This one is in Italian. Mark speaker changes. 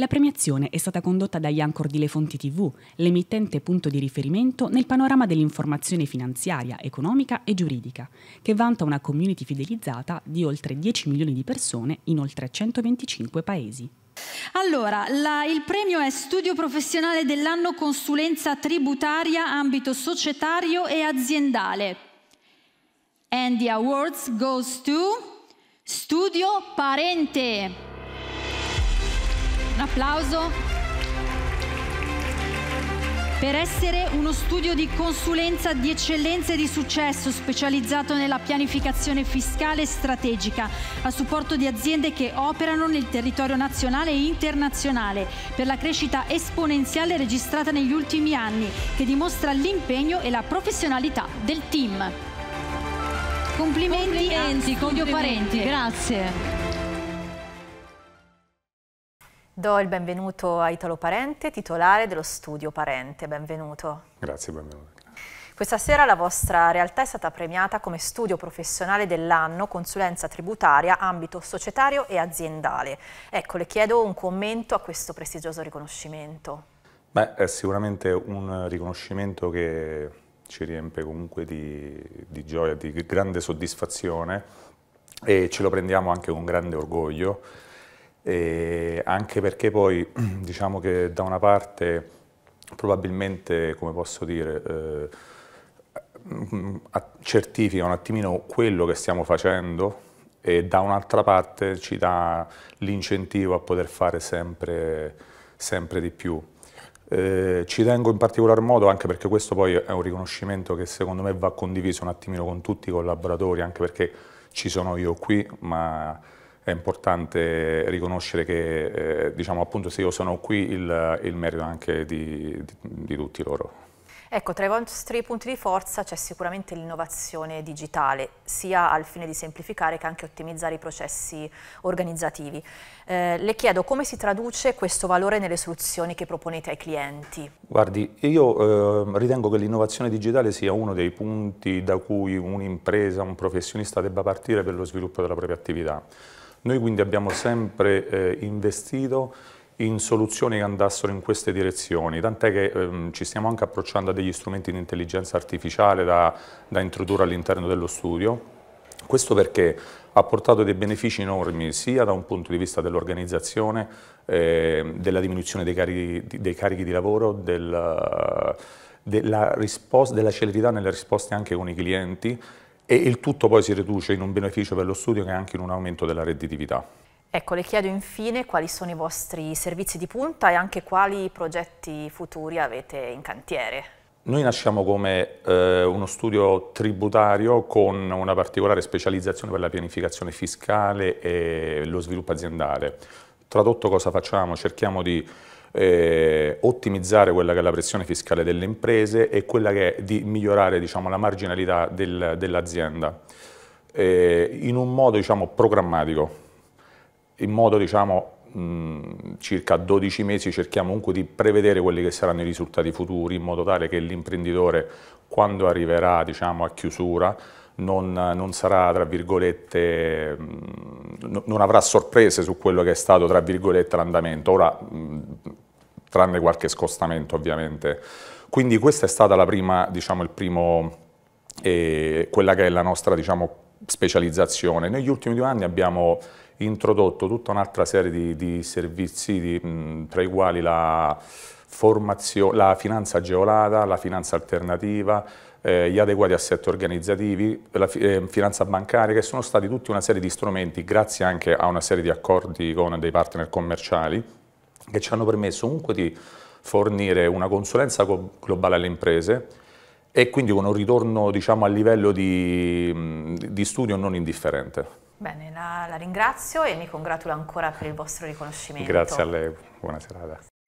Speaker 1: La premiazione è stata condotta dagli Anchor di Le Fonti TV, l'emittente punto di riferimento nel panorama dell'informazione finanziaria, economica e giuridica, che vanta una community fidelizzata di oltre 10 milioni di persone in oltre 125 paesi.
Speaker 2: Allora, la, il premio è Studio Professionale dell'anno Consulenza Tributaria, ambito societario e aziendale. And the awards goes to Studio Parente un applauso per essere uno studio di consulenza di eccellenza e di successo specializzato nella pianificazione fiscale strategica a supporto di aziende che operano nel territorio nazionale e internazionale per la crescita esponenziale registrata negli ultimi anni che dimostra l'impegno e la professionalità del team. Complimenti, complimenti anzi, complimenti, Parenti,
Speaker 3: Grazie. Do il benvenuto a Italo Parente, titolare dello studio Parente. Benvenuto.
Speaker 4: Grazie, benvenuto.
Speaker 3: Questa sera la vostra realtà è stata premiata come studio professionale dell'anno, consulenza tributaria, ambito societario e aziendale. Ecco, le chiedo un commento a questo prestigioso riconoscimento.
Speaker 4: Beh, è sicuramente un riconoscimento che ci riempie comunque di, di gioia, di grande soddisfazione e ce lo prendiamo anche con grande orgoglio e anche perché poi diciamo che da una parte probabilmente, come posso dire, eh, certifica un attimino quello che stiamo facendo e da un'altra parte ci dà l'incentivo a poter fare sempre, sempre di più. Eh, ci tengo in particolar modo anche perché questo poi è un riconoscimento che secondo me va condiviso un attimino con tutti i collaboratori, anche perché ci sono io qui, ma è importante riconoscere che eh, diciamo, appunto, se io sono qui il, il merito anche di, di, di tutti loro.
Speaker 3: Ecco, tra i vostri punti di forza c'è sicuramente l'innovazione digitale, sia al fine di semplificare che anche ottimizzare i processi organizzativi. Eh, le chiedo come si traduce questo valore nelle soluzioni che proponete ai clienti?
Speaker 4: Guardi, io eh, ritengo che l'innovazione digitale sia uno dei punti da cui un'impresa, un professionista debba partire per lo sviluppo della propria attività. Noi quindi abbiamo sempre eh, investito in soluzioni che andassero in queste direzioni, tant'è che ehm, ci stiamo anche approcciando a degli strumenti di intelligenza artificiale da, da introdurre all'interno dello studio. Questo perché ha portato dei benefici enormi sia da un punto di vista dell'organizzazione, eh, della diminuzione dei carichi, dei carichi di lavoro, del, della, risposta, della celerità nelle risposte anche con i clienti e il tutto poi si riduce in un beneficio per lo studio che è anche in un aumento della redditività.
Speaker 3: Ecco, le chiedo infine quali sono i vostri servizi di punta e anche quali progetti futuri avete in cantiere.
Speaker 4: Noi nasciamo come eh, uno studio tributario con una particolare specializzazione per la pianificazione fiscale e lo sviluppo aziendale. Tradotto cosa facciamo? Cerchiamo di eh, ottimizzare quella che è la pressione fiscale delle imprese e quella che è di migliorare diciamo, la marginalità del, dell'azienda eh, in un modo diciamo, programmatico, in modo diciamo, circa 12 mesi cerchiamo comunque di prevedere quelli che saranno i risultati futuri in modo tale che l'imprenditore quando arriverà diciamo, a chiusura non, non sarà tra virgolette... Mh, non avrà sorprese su quello che è stato, tra virgolette, l'andamento, ora tranne qualche scostamento ovviamente. Quindi questa è stata la prima, diciamo, il primo, eh, quella che è la nostra, diciamo, specializzazione. Negli ultimi due anni abbiamo introdotto tutta un'altra serie di, di servizi, di, mh, tra i quali la, la finanza agevolata, la finanza alternativa, eh, gli adeguati assetti organizzativi, la fi eh, finanza bancaria, che sono stati tutti una serie di strumenti, grazie anche a una serie di accordi con dei partner commerciali, che ci hanno permesso comunque di fornire una consulenza globale alle imprese e quindi con un ritorno diciamo, a livello di, di studio non indifferente.
Speaker 3: Bene, la, la ringrazio e mi congratulo ancora per il vostro riconoscimento. Grazie a
Speaker 4: lei, buona serata.